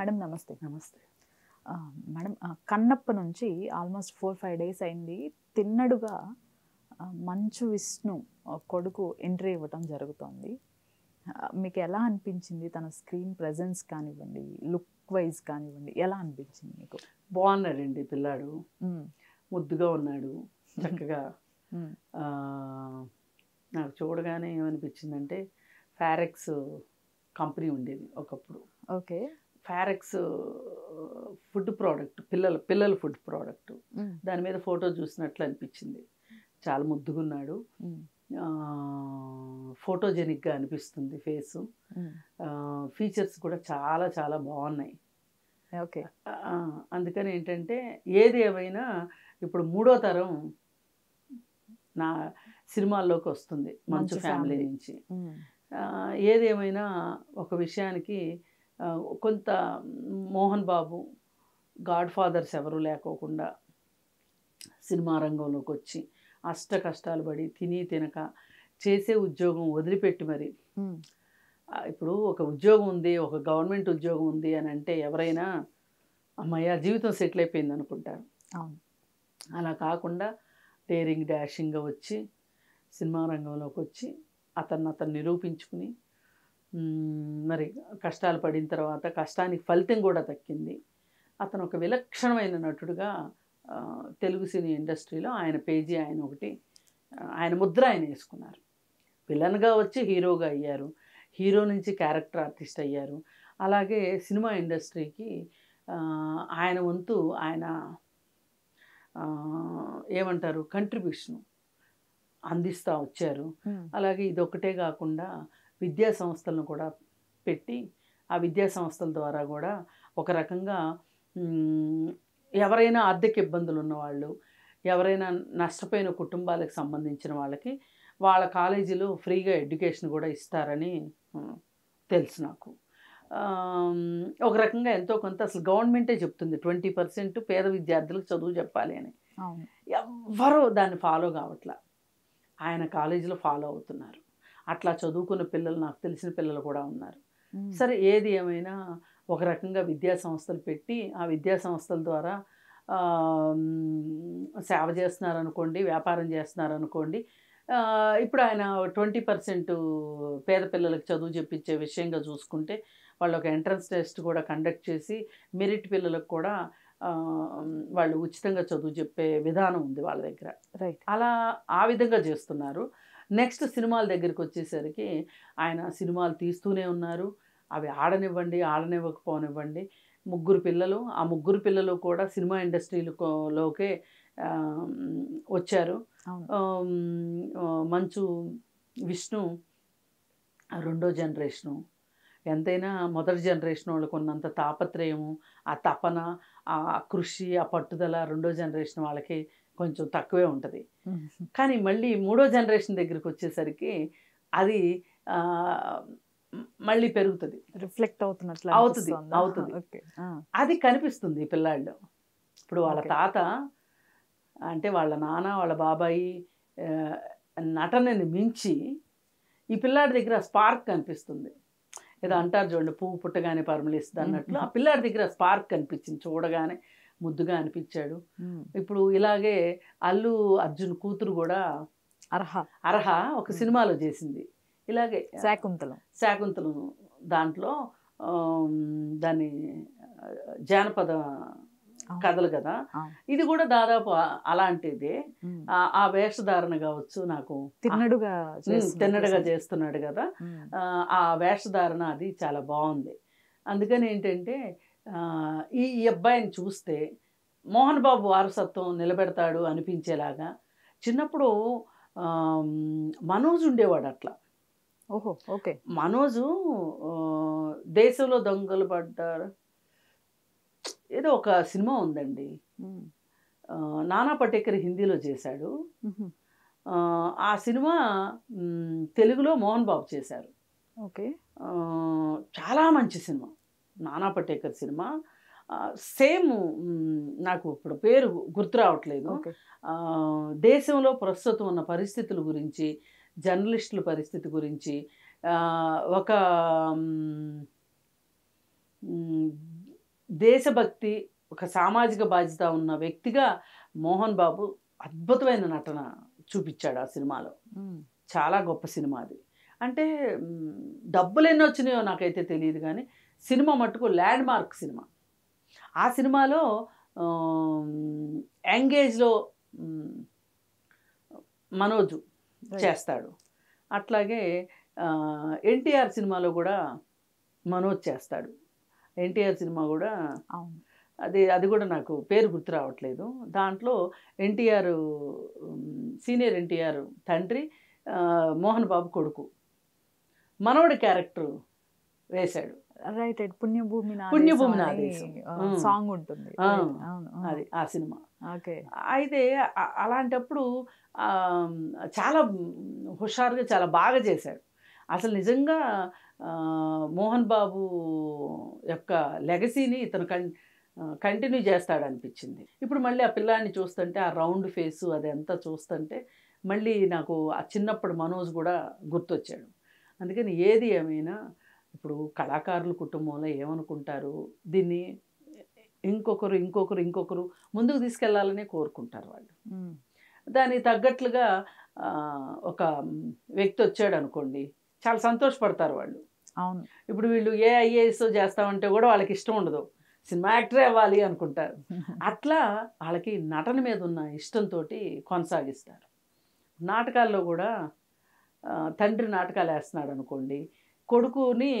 madam నమస్తే నమస్తే madam Kannappa నుంచి ఆల్మోస్ట్ ఫోర్ ఫైవ్ డేస్ అయింది తిన్నడుగా మంచు విష్ణు కొడుకు ఎంట్రీ ఇవ్వటం జరుగుతోంది మీకు ఎలా అనిపించింది తన స్క్రీన్ ప్రజెన్స్ కానివ్వండి లుక్ వైజ్ కానివ్వండి ఎలా అనిపించింది మీకు బాగున్నాడండి పిల్లాడు ముద్దుగా ఉన్నాడు చక్కగా నాకు చూడగానే ఏమనిపించిందంటే ఫ్యారెక్స్ కంపెనీ ఉండేది ఒకప్పుడు ఓకే ఫారెక్స్ ఫుడ్ ప్రోడక్ట్ పిల్లల పిల్లల ఫుడ్ ప్రోడక్ట్ దాని మీద ఫోటో చూసినట్లు అనిపించింది చాలా ముద్దుగున్నాడు ఫోటోజెనిక్గా అనిపిస్తుంది ఫేస్ ఫీచర్స్ కూడా చాలా చాలా బాగున్నాయి ఓకే అందుకని ఏంటంటే ఏది ఏమైనా ఇప్పుడు మూడో తరం నా సినిమాల్లోకి వస్తుంది మంచు ఫ్యామిలీ నుంచి ఏదేమైనా ఒక విషయానికి కొంత మోహన్ బాబు గాడ్ ఫాదర్స్ ఎవరు లేకోకుండా సినిమా రంగంలోకి వచ్చి అష్ట కష్టాలు పడి తిని తినక చేసే ఉద్యోగం వదిలిపెట్టి మరి ఇప్పుడు ఒక ఉద్యోగం ఉంది ఒక గవర్నమెంట్ ఉద్యోగం ఉంది అని అంటే ఎవరైనా ఆ జీవితం సెటిల్ అయిపోయింది అనుకుంటారు అలా కాకుండా డేరింగ్ డాషింగ్గా వచ్చి సినిమా రంగంలోకి వచ్చి అతన్ని అతను నిరూపించుకుని మరి కష్టాలు పడిన తర్వాత కష్టానికి ఫలితం కూడా దక్కింది అతను ఒక విలక్షణమైన నటుడుగా తెలుగు సినీ ఇండస్ట్రీలో ఆయన పేజీ ఆయన ఒకటి ఆయన ముద్ర ఆయన వేసుకున్నారు విలన్గా వచ్చి హీరోగా అయ్యారు హీరో నుంచి క్యారెక్టర్ ఆర్టిస్ట్ అయ్యారు అలాగే సినిమా ఇండస్ట్రీకి ఆయన వంతు ఆయన ఏమంటారు కంట్రిబ్యూషను అందిస్తూ వచ్చారు అలాగే ఇదొకటే కాకుండా విద్యా సంస్థలను కూడా పెట్టి ఆ విద్యా సంస్థల ద్వారా కూడా ఒక రకంగా ఎవరైనా ఆర్థిక ఇబ్బందులు ఉన్నవాళ్ళు ఎవరైనా నష్టపోయిన కుటుంబాలకు సంబంధించిన వాళ్ళకి వాళ్ళ కాలేజీలో ఫ్రీగా ఎడ్యుకేషన్ కూడా ఇస్తారని తెలుసు నాకు ఒక రకంగా ఎంతో కొంత అసలు గవర్నమెంటే చెప్తుంది ట్వంటీ పర్సెంట్ పేద విద్యార్థులకు చదువు చెప్పాలి అని ఎవ్వరూ దాన్ని ఫాలో కావట్లా ఆయన కాలేజీలో ఫాలో అవుతున్నారు అట్లా చదువుకున్న పిల్లలు నాకు తెలిసిన పిల్లలు కూడా ఉన్నారు సరే ఏది ఏమైనా ఒక రకంగా విద్యా సంస్థలు పెట్టి ఆ విద్యా సంస్థల ద్వారా సేవ చేస్తున్నారనుకోండి వ్యాపారం చేస్తున్నారనుకోండి ఇప్పుడు ఆయన ట్వంటీ పర్సెంట్ పేద పిల్లలకు చదువు చెప్పించే విషయంగా చూసుకుంటే వాళ్ళు ఒక ఎంట్రన్స్ టెస్ట్ కూడా కండక్ట్ చేసి మెరిట్ పిల్లలకు కూడా వాళ్ళు ఉచితంగా చదువు చెప్పే విధానం ఉంది వాళ్ళ దగ్గర రైట్ అలా ఆ విధంగా చేస్తున్నారు నెక్స్ట్ సినిమాల దగ్గరికి వచ్చేసరికి ఆయన సినిమాలు తీస్తూనే ఉన్నారు అవి ఆడనివ్వండి ఆడనివ్వకపోనివ్వండి ముగ్గురు పిల్లలు ఆ ముగ్గురు పిల్లలు కూడా సినిమా ఇండస్ట్రీలోకే వచ్చారు మంచు విష్ణు రెండో జనరేషను ఎంతైనా మొదటి జనరేషన్ వాళ్ళకు ఉన్నంత తాపత్రయము ఆ తపన ఆ కృషి ఆ పట్టుదల రెండో జనరేషన్ వాళ్ళకి కొంచెం తక్కువే ఉంటుంది కానీ మళ్ళీ మూడో జనరేషన్ దగ్గరికి వచ్చేసరికి అది మళ్ళీ పెరుగుతుంది రిఫ్లెక్ట్ అవుతున్నట్లు అవుతుంది అవుతుంది అది కనిపిస్తుంది పిల్లాళ్ళు ఇప్పుడు వాళ్ళ తాత అంటే వాళ్ళ నాన్న వాళ్ళ బాబాయి నటనని మించి ఈ పిల్లాడి దగ్గర స్పార్క్ కనిపిస్తుంది ఏదో అంటారు చూడండి పువ్వు పుట్టగానే పరమలిస్తుంది అన్నట్లు ఆ పిల్లాడి దగ్గర స్పార్క్ కనిపించింది చూడగానే ముద్దుగా అనిపించాడు ఇప్పుడు ఇలాగే అల్లు అర్జున్ కూతురు కూడా అర్హ అర్హ ఒక సినిమాలో చేసింది ఇలాగే శాకుంతలం శాకుంతలం దాంట్లో దాని జానపద కథలు కదా ఇది కూడా దాదాపు అలాంటిదే ఆ వేషధారణ కావచ్చు నాకు తిన్నడుగా తిన్నడుగా చేస్తున్నాడు కదా ఆ వేషధారణ అది చాలా బాగుంది అందుకని ఏంటంటే ఈ అబ్బాయిని చూస్తే మోహన్ బాబు వారసత్వం నిలబెడతాడు అనిపించేలాగా చిన్నప్పుడు మనోజ్ ఉండేవాడు అట్లా ఓహో ఓకే మనోజు దేశంలో దొంగలు పడ్డారు ఏదో ఒక సినిమా ఉందండి నానా పటేకర్ హిందీలో చేశాడు ఆ సినిమా తెలుగులో మోహన్ బాబు చేశారు ఓకే చాలా మంచి సినిమా నానా పటేకర్ సినిమా సేమ్ నాకు ఇప్పుడు పేరు గుర్తు రావట్లేదు దేశంలో ప్రస్తుతం ఉన్న పరిస్థితుల గురించి జర్నలిస్టుల పరిస్థితి గురించి ఒక దేశభక్తి ఒక సామాజిక బాధ్యత ఉన్న వ్యక్తిగా మోహన్ బాబు అద్భుతమైన నటన చూపించాడు ఆ సినిమాలో చాలా గొప్ప సినిమా అది అంటే డబ్బులు ఎన్ని వచ్చినాయో నాకైతే తెలియదు కానీ సినిమా మట్టుకు ల్యాండ్ మార్క్ సినిమా ఆ సినిమాలో యంగేజ్లో మనోజు చేస్తాడు అట్లాగే ఎన్టీఆర్ సినిమాలో కూడా మనోజ్ చేస్తాడు ఎన్టీఆర్ సినిమా కూడా అది అది కూడా నాకు పేరు గుర్తు రావట్లేదు దాంట్లో ఎన్టీఆర్ సీనియర్ ఎన్టీఆర్ తండ్రి మోహన్ బాబు కొడుకు మనవడి క్యారెక్టర్ వేశాడు రైట్ రైట్ పుణ్యభూమి పుణ్యభూమి సాంగ్ ఉంటుంది అది ఆ సినిమా ఓకే అయితే అలాంటప్పుడు చాలా హుషారుగా చాలా బాగా చేశాడు అసలు నిజంగా మోహన్ బాబు యొక్క లెగసీని ఇతను కం కంటిన్యూ అనిపించింది ఇప్పుడు మళ్ళీ ఆ పిల్లాన్ని చూస్తుంటే ఆ రౌండ్ ఫేసు అంతా చూస్తుంటే మళ్ళీ నాకు ఆ చిన్నప్పుడు మనోజ్ కూడా గుర్తొచ్చాడు అందుకని ఏది ఏమైనా ఇప్పుడు కళాకారుల కుటుంబంలో ఏమనుకుంటారు దీన్ని ఇంకొకరు ఇంకొకరు ఇంకొకరు ముందుకు తీసుకెళ్లాలనే కోరుకుంటారు వాళ్ళు దానికి తగ్గట్లుగా ఒక వ్యక్తి వచ్చాడు అనుకోండి చాలా సంతోషపడతారు వాళ్ళు అవును ఇప్పుడు వీళ్ళు ఏ ఐఏఎస్ చేస్తామంటే కూడా వాళ్ళకి ఇష్టం ఉండదు సినిమా యాక్టరే అవ్వాలి అనుకుంటారు అట్లా వాళ్ళకి నటన మీద ఉన్న ఇష్టంతో కొనసాగిస్తారు నాటకాల్లో కూడా తండ్రి నాటకాలు వేస్తున్నాడు అనుకోండి కొడుకుని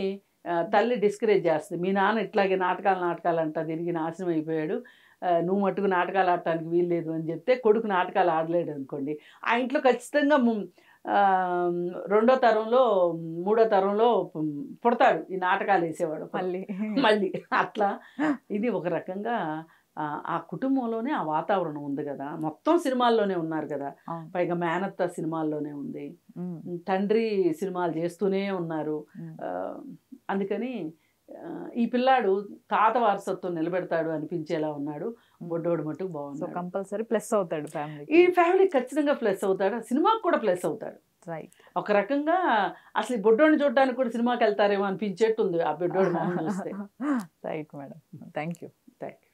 తల్లి డిస్కరేజ్ చేస్తుంది మీ నాన్న ఇట్లాగే నాటకాలు నాటకాలు అంట తిరిగి నాశనం అయిపోయాడు నువ్వు మట్టుకు నాటకాలు ఆడటానికి వీల్లేదు అని చెప్తే కొడుకు నాటకాలు ఆడలేడు అనుకోండి ఆ ఇంట్లో ఖచ్చితంగా రెండో తరంలో మూడో తరంలో పుడతాడు ఈ నాటకాలు వేసేవాడు మళ్ళీ మళ్ళీ అట్లా ఇది ఒక రకంగా ఆ కుటుంబంలోనే ఆ వాతావరణం ఉంది కదా మొత్తం సినిమాల్లోనే ఉన్నారు కదా పైగా మేనత్త సినిమాల్లోనే ఉంది తండ్రి సినిమాలు చేస్తూనే ఉన్నారు అందుకని ఈ పిల్లాడు తాత వారసత్వం నిలబెడతాడు అనిపించేలా ఉన్నాడు బొడ్డోడు మటుకు బాగుంది కంపల్సరీ ప్లస్ అవుతాడు ఫ్యామిలీ ఈ ఫ్యామిలీ ఖచ్చితంగా ప్లస్ అవుతాడు సినిమాకి కూడా ప్లస్ అవుతాడు ఒక రకంగా అసలు బొడ్డోడిని చూడడానికి కూడా సినిమాకి వెళ్తారేమో అనిపించేట్టు ఉంది ఆ బొడ్డోడు చూస్తే right madam thank you thank you